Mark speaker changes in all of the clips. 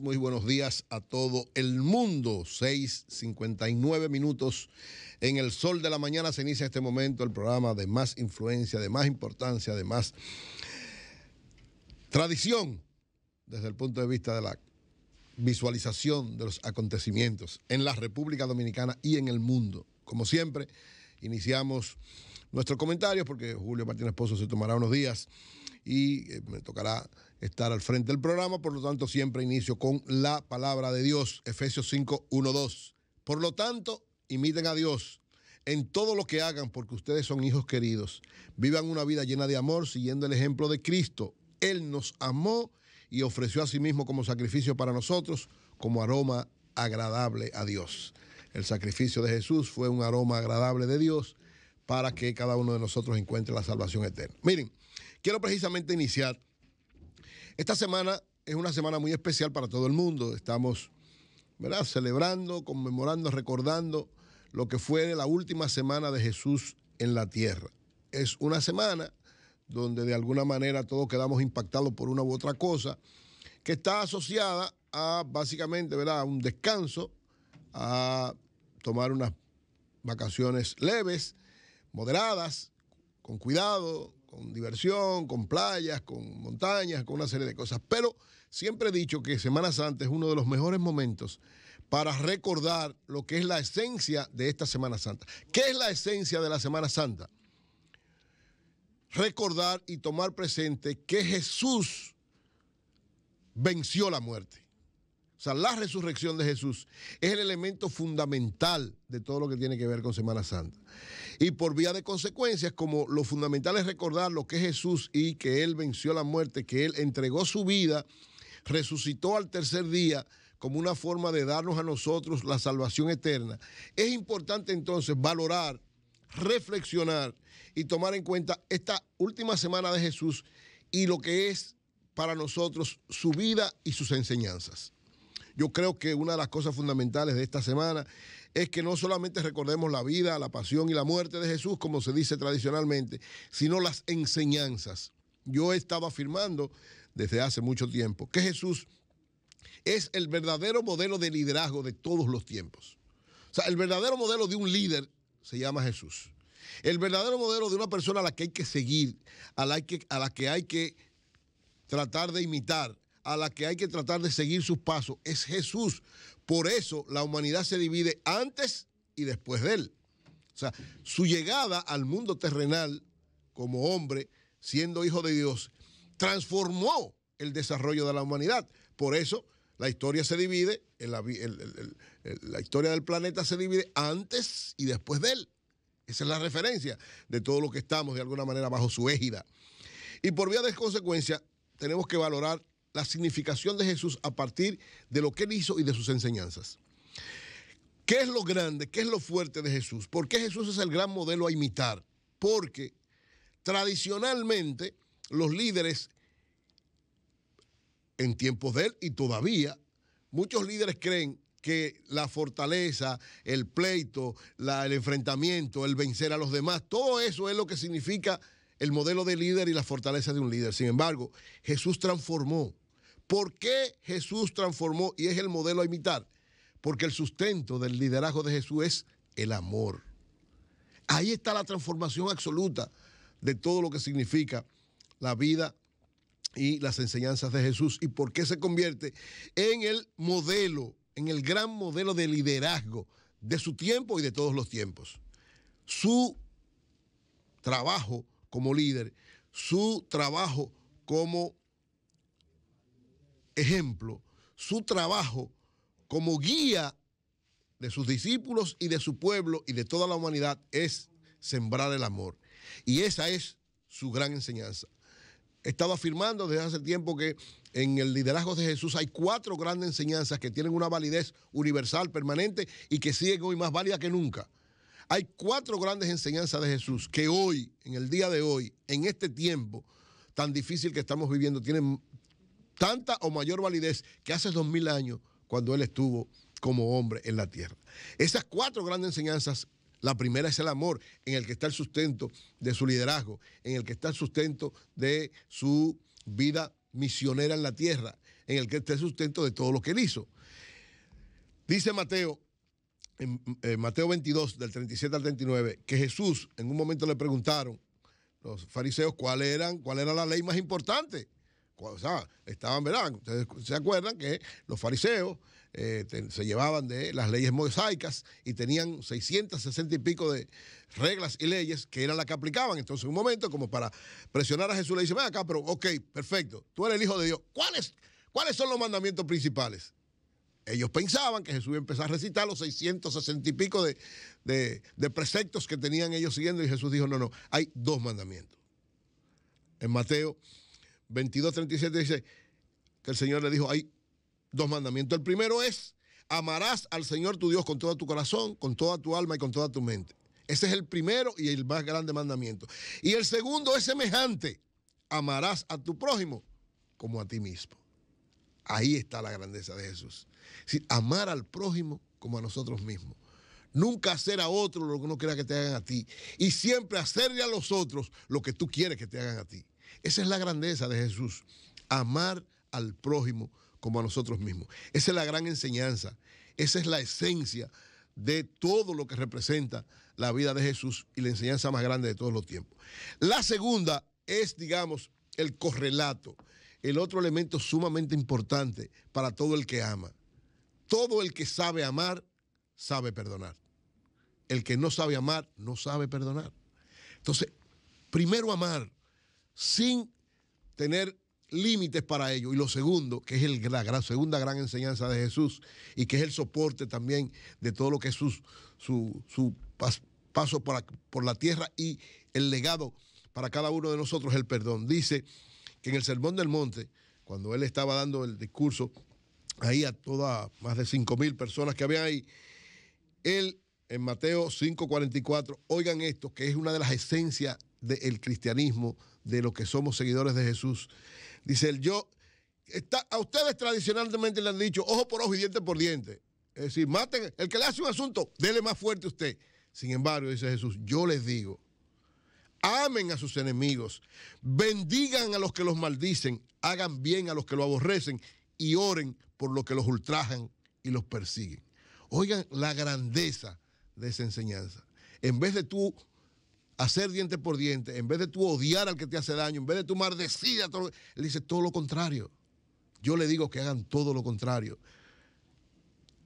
Speaker 1: Muy buenos días a todo el mundo. 6:59 minutos en el sol de la mañana se inicia este momento el programa de más influencia, de más importancia, de más tradición desde el punto de vista de la visualización de los acontecimientos en la República Dominicana y en el mundo. Como siempre, iniciamos nuestros comentarios porque Julio Martínez Pozo se tomará unos días y eh, me tocará estar al frente del programa, por lo tanto siempre inicio con la palabra de Dios, Efesios 5, 1, 2. Por lo tanto, imiten a Dios en todo lo que hagan, porque ustedes son hijos queridos. Vivan una vida llena de amor, siguiendo el ejemplo de Cristo. Él nos amó y ofreció a sí mismo como sacrificio para nosotros, como aroma agradable a Dios. El sacrificio de Jesús fue un aroma agradable de Dios para que cada uno de nosotros encuentre la salvación eterna. Miren, quiero precisamente iniciar esta semana es una semana muy especial para todo el mundo. Estamos ¿verdad? celebrando, conmemorando, recordando lo que fue la última semana de Jesús en la tierra. Es una semana donde de alguna manera todos quedamos impactados por una u otra cosa, que está asociada a básicamente ¿verdad? A un descanso, a tomar unas vacaciones leves, moderadas, con cuidado, con diversión, con playas, con montañas, con una serie de cosas. Pero siempre he dicho que Semana Santa es uno de los mejores momentos para recordar lo que es la esencia de esta Semana Santa. ¿Qué es la esencia de la Semana Santa? Recordar y tomar presente que Jesús venció la muerte. O sea, la resurrección de Jesús es el elemento fundamental de todo lo que tiene que ver con Semana Santa. Y por vía de consecuencias, como lo fundamental es recordar lo que es Jesús y que Él venció la muerte, que Él entregó su vida, resucitó al tercer día como una forma de darnos a nosotros la salvación eterna. Es importante entonces valorar, reflexionar y tomar en cuenta esta última semana de Jesús y lo que es para nosotros su vida y sus enseñanzas. Yo creo que una de las cosas fundamentales de esta semana es que no solamente recordemos la vida, la pasión y la muerte de Jesús, como se dice tradicionalmente, sino las enseñanzas. Yo he estado afirmando desde hace mucho tiempo que Jesús es el verdadero modelo de liderazgo de todos los tiempos. O sea, el verdadero modelo de un líder se llama Jesús. El verdadero modelo de una persona a la que hay que seguir, a la que, a la que hay que tratar de imitar, a la que hay que tratar de seguir sus pasos es Jesús. Por eso la humanidad se divide antes y después de él. O sea, su llegada al mundo terrenal como hombre, siendo hijo de Dios, transformó el desarrollo de la humanidad. Por eso la historia se divide, la, la historia del planeta se divide antes y después de él. Esa es la referencia de todo lo que estamos de alguna manera bajo su égida. Y por vía de consecuencia, tenemos que valorar la significación de Jesús a partir de lo que él hizo y de sus enseñanzas. ¿Qué es lo grande? ¿Qué es lo fuerte de Jesús? ¿Por qué Jesús es el gran modelo a imitar? Porque tradicionalmente los líderes en tiempos de él y todavía muchos líderes creen que la fortaleza, el pleito, el enfrentamiento, el vencer a los demás, todo eso es lo que significa el modelo de líder y la fortaleza de un líder. Sin embargo, Jesús transformó ¿Por qué Jesús transformó y es el modelo a imitar? Porque el sustento del liderazgo de Jesús es el amor. Ahí está la transformación absoluta de todo lo que significa la vida y las enseñanzas de Jesús y por qué se convierte en el modelo, en el gran modelo de liderazgo de su tiempo y de todos los tiempos. Su trabajo como líder, su trabajo como ejemplo su trabajo como guía de sus discípulos y de su pueblo y de toda la humanidad es sembrar el amor. Y esa es su gran enseñanza. He estado afirmando desde hace tiempo que en el liderazgo de Jesús hay cuatro grandes enseñanzas que tienen una validez universal, permanente y que siguen hoy más válida que nunca. Hay cuatro grandes enseñanzas de Jesús que hoy, en el día de hoy, en este tiempo tan difícil que estamos viviendo, tienen tanta o mayor validez que hace dos mil años cuando él estuvo como hombre en la tierra. Esas cuatro grandes enseñanzas, la primera es el amor, en el que está el sustento de su liderazgo, en el que está el sustento de su vida misionera en la tierra, en el que está el sustento de todo lo que él hizo. Dice Mateo, en eh, Mateo 22, del 37 al 39, que Jesús en un momento le preguntaron los fariseos cuál, eran, cuál era la ley más importante o sea, estaban, ¿verdad? Ustedes se acuerdan que los fariseos eh, se llevaban de las leyes mosaicas y tenían 660 y pico de reglas y leyes que eran las que aplicaban. Entonces, un momento como para presionar a Jesús le dice, ven acá, pero ok, perfecto, tú eres el Hijo de Dios. ¿Cuáles, cuáles son los mandamientos principales? Ellos pensaban que Jesús iba a empezar a recitar los 660 y pico de preceptos que tenían ellos siguiendo y Jesús dijo, no, no, hay dos mandamientos. En Mateo 22.37 dice que el Señor le dijo, hay dos mandamientos. El primero es, amarás al Señor tu Dios con todo tu corazón, con toda tu alma y con toda tu mente. Ese es el primero y el más grande mandamiento. Y el segundo es semejante, amarás a tu prójimo como a ti mismo. Ahí está la grandeza de Jesús. decir, amar al prójimo como a nosotros mismos. Nunca hacer a otro lo que uno quiera que te hagan a ti. Y siempre hacerle a los otros lo que tú quieres que te hagan a ti. Esa es la grandeza de Jesús, amar al prójimo como a nosotros mismos. Esa es la gran enseñanza, esa es la esencia de todo lo que representa la vida de Jesús y la enseñanza más grande de todos los tiempos. La segunda es, digamos, el correlato, el otro elemento sumamente importante para todo el que ama. Todo el que sabe amar, sabe perdonar. El que no sabe amar, no sabe perdonar. Entonces, primero amar, sin tener límites para ello. Y lo segundo, que es la, segunda gran enseñanza de Jesús y que es el soporte también de todo lo que es su, paso por la, por la tierra y el legado para cada uno de nosotros, el perdón. Dice que en el Sermón del Monte, cuando él estaba dando el discurso ahí a todas, más de 5 mil personas que había ahí, él en Mateo 5:44, oigan esto, que es una de las esencias del cristianismo, de los que somos seguidores de Jesús. Dice el yo, está, a ustedes tradicionalmente le han dicho ojo por ojo y diente por diente. Es decir, maten, el que le hace un asunto, dele más fuerte a usted. Sin embargo, dice Jesús, yo les digo, amen a sus enemigos, bendigan a los que los maldicen, hagan bien a los que lo aborrecen y oren por los que los ultrajan y los persiguen. Oigan la grandeza de esa enseñanza. En vez de tú hacer diente por diente, en vez de tú odiar al que te hace daño, en vez de tú maldecir a todo, él dice todo lo contrario. Yo le digo que hagan todo lo contrario.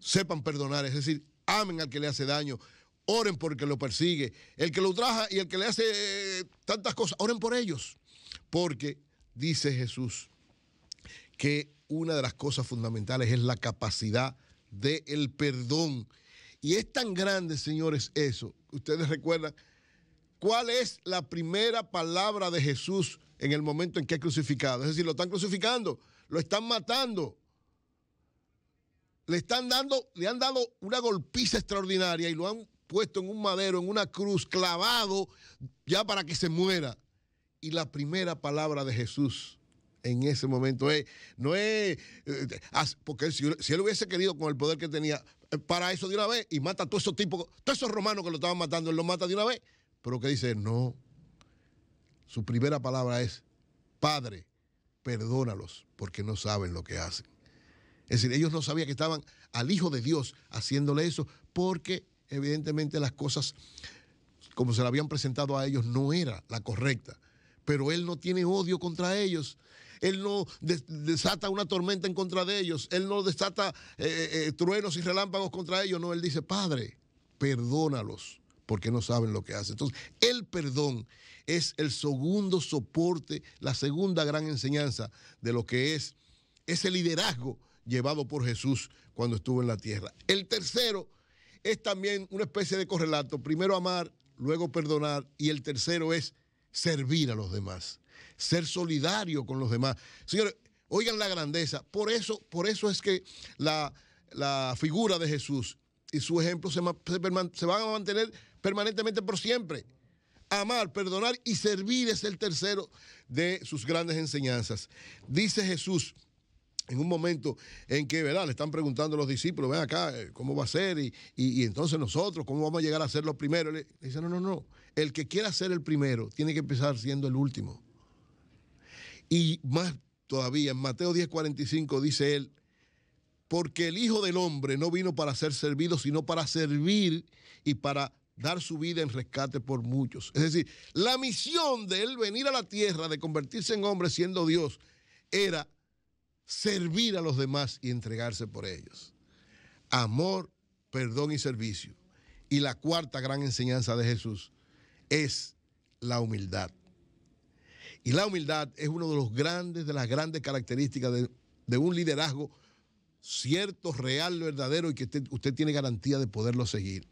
Speaker 1: Sepan perdonar, es decir, amen al que le hace daño, oren por el que lo persigue, el que lo traja y el que le hace eh, tantas cosas, oren por ellos. Porque dice Jesús que una de las cosas fundamentales es la capacidad del perdón. Y es tan grande, señores, eso. Ustedes recuerdan ¿Cuál es la primera palabra de Jesús en el momento en que es crucificado? Es decir, lo están crucificando, lo están matando. Le están dando, le han dado una golpiza extraordinaria y lo han puesto en un madero, en una cruz, clavado ya para que se muera. Y la primera palabra de Jesús en ese momento es, no es, eh, porque si, él hubiese querido con el poder que tenía, eh, para eso de una vez y mata a todos esos tipos, todos esos romanos que lo estaban matando, él los mata de una vez pero que dice, no, su primera palabra es, Padre, perdónalos porque no saben lo que hacen. Es decir, ellos no sabían que estaban al Hijo de Dios haciéndole eso porque evidentemente las cosas como se le habían presentado a ellos no era la correcta. Pero Él no tiene odio contra ellos. Él no desata una tormenta en contra de ellos. Él no desata eh, eh, eh, truenos y relámpagos contra ellos. No, Él dice, Padre, perdónalos porque no saben lo que hacen. Entonces, el perdón es el segundo soporte, la segunda gran enseñanza de lo que es ese liderazgo llevado por Jesús cuando estuvo en la tierra. El tercero es también una especie de correlato. Primero amar, luego perdonar y el tercero es servir a los demás, ser solidario con los demás. Señores, oigan la grandeza. Por eso, por eso es que la, figura de Jesús y su ejemplo se van a mantener permanentemente por siempre. Amar, perdonar y servir es el tercero de sus grandes enseñanzas. Dice Jesús, en un momento en que, ¿verdad? Le están preguntando a los discípulos, ven acá, eh, ¿cómo va a ser? Y, entonces nosotros, ¿cómo vamos a llegar a ser los primeros? Le, dice, no, no, no. El que quiera ser el primero tiene que empezar siendo el último. Y más todavía, en Mateo 10:45 dice él, porque el Hijo del Hombre no vino para ser servido, sino para servir y para dar su vida en rescate por muchos. Es decir, la misión de él venir a la tierra, de convertirse en hombre siendo Dios, era servir a los demás y entregarse por ellos. Amor, perdón y servicio. Y la cuarta gran enseñanza de Jesús es la humildad. Y la humildad es uno de los grandes, de las grandes características de, un liderazgo cierto, real, verdadero y que usted tiene garantía de poderlo seguir.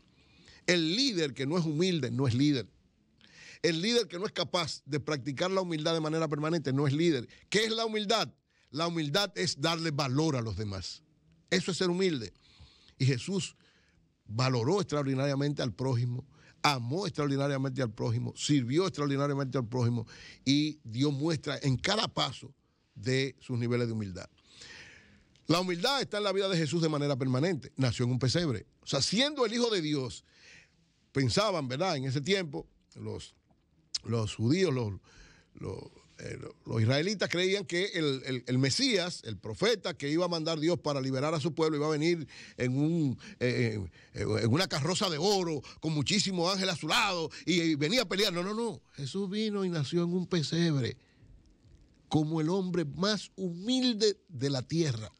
Speaker 1: El líder que no es humilde no es líder. El líder que no es capaz de practicar la humildad de manera permanente no es líder. ¿Qué es la humildad? La humildad es darle valor a los demás. Eso es ser humilde. Y Jesús valoró extraordinariamente al prójimo, amó extraordinariamente al prójimo, sirvió extraordinariamente al prójimo y dio muestra en cada paso de sus niveles de humildad. La humildad está en la vida de Jesús de manera permanente. Nació en un pesebre. O sea, siendo el Hijo de Dios, pensaban, ¿verdad? En ese tiempo, los, los judíos, los, los, eh, israelitas creían que el, el, Mesías, el profeta que iba a mandar Dios para liberar a su pueblo, iba a venir en, un, eh, eh, en una carroza de oro con muchísimos ángeles a su lado y venía a pelear. No, no, no. Jesús vino y nació en un pesebre como el hombre más humilde de la tierra,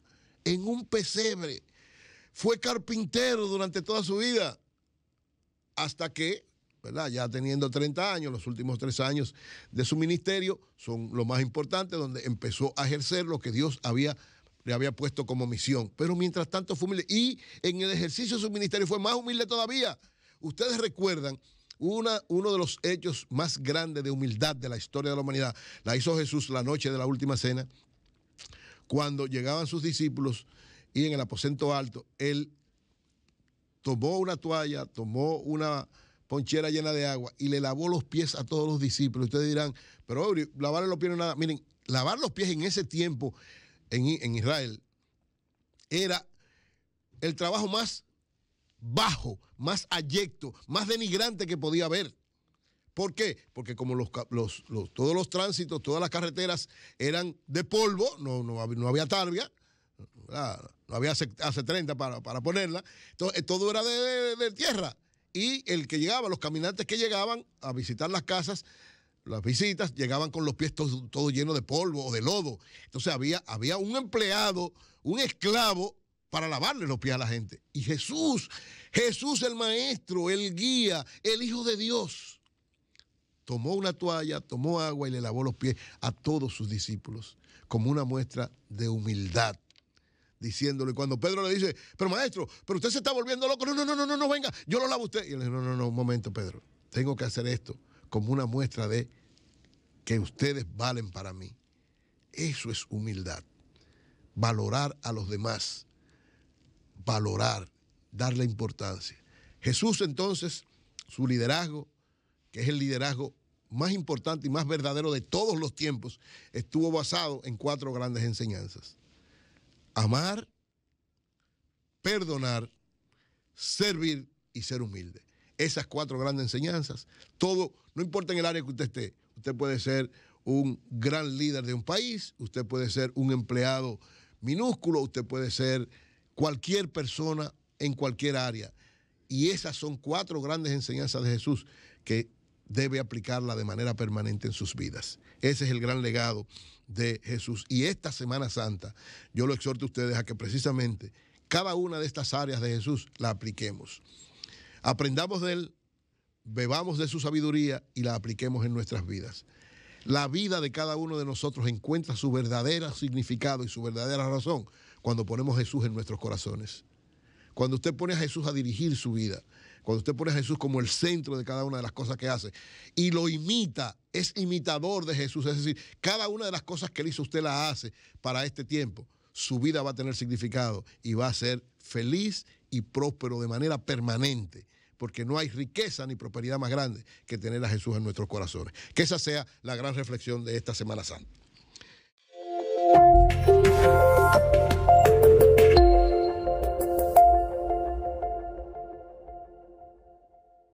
Speaker 1: en un pesebre. Fue carpintero durante toda su vida hasta que, ¿verdad? ya teniendo 30 años, los últimos tres años de su ministerio son los más importantes, donde empezó a ejercer lo que Dios le había puesto como misión. Pero mientras tanto fue humilde. Y en el ejercicio de su ministerio fue más humilde todavía. Ustedes recuerdan una, uno de los hechos más grandes de humildad de la historia de la humanidad. La hizo Jesús la noche de la última cena, cuando llegaban sus discípulos y en el aposento alto, él tomó una toalla, tomó una ponchera llena de agua y le lavó los pies a todos los discípulos. Ustedes dirán, pero lavarle los pies no nada. Miren, lavar los pies en ese tiempo en, Israel era el trabajo más bajo, más ayecto, más denigrante que podía haber. ¿Por qué? Porque como todos los tránsitos, todas las carreteras eran de polvo, no, no había tarbia, había hace, 30 para, ponerla, Entonces, eh, todo era de, tierra. Y el que llegaba, los caminantes que llegaban a visitar las casas, las visitas llegaban con los pies todos todo llenos de polvo o de lodo. Entonces había, había un empleado, un esclavo para lavarle los pies a la gente. Y Jesús, Jesús el maestro, el guía, el Hijo de Dios, tomó una toalla, tomó agua y le lavó los pies a todos sus discípulos como una muestra de humildad y Cuando Pedro le dice, pero maestro, pero usted se está volviendo loco. No, no, no, no, no, venga, yo lo lavo usted. Y él dice, no, no, no, un momento, Pedro. Tengo que hacer esto como una muestra de que ustedes valen para mí. Eso es humildad. Valorar a los demás. Valorar, darle importancia. Jesús entonces, su liderazgo, que es el liderazgo más importante y más verdadero de todos los tiempos, estuvo basado en cuatro grandes enseñanzas amar, perdonar, servir y ser humilde. Esas cuatro grandes enseñanzas. Todo, no importa en el área que usted esté, usted puede ser un gran líder de un país, usted puede ser un empleado minúsculo, usted puede ser cualquier persona en cualquier área. Y esas son cuatro grandes enseñanzas de Jesús que debe aplicarla de manera permanente en sus vidas. Ese es el gran legado de Jesús. Y esta Semana Santa, yo lo exhorto a ustedes a que precisamente cada una de estas áreas de Jesús la apliquemos. Aprendamos de Él, bebamos de su sabiduría y la apliquemos en nuestras vidas. La vida de cada uno de nosotros encuentra su verdadero significado y su verdadera razón cuando ponemos Jesús en nuestros corazones. Cuando usted pone a Jesús a dirigir su vida, cuando usted pone a Jesús como el centro de cada una de las cosas que hace y lo imita, es imitador de Jesús. Es decir, cada una de las cosas que él hizo, usted la hace para este tiempo. Su vida va a tener significado y va a ser feliz y próspero de manera permanente porque no hay riqueza ni prosperidad más grande que tener a Jesús en nuestros corazones. Que esa sea la gran reflexión de esta Semana Santa.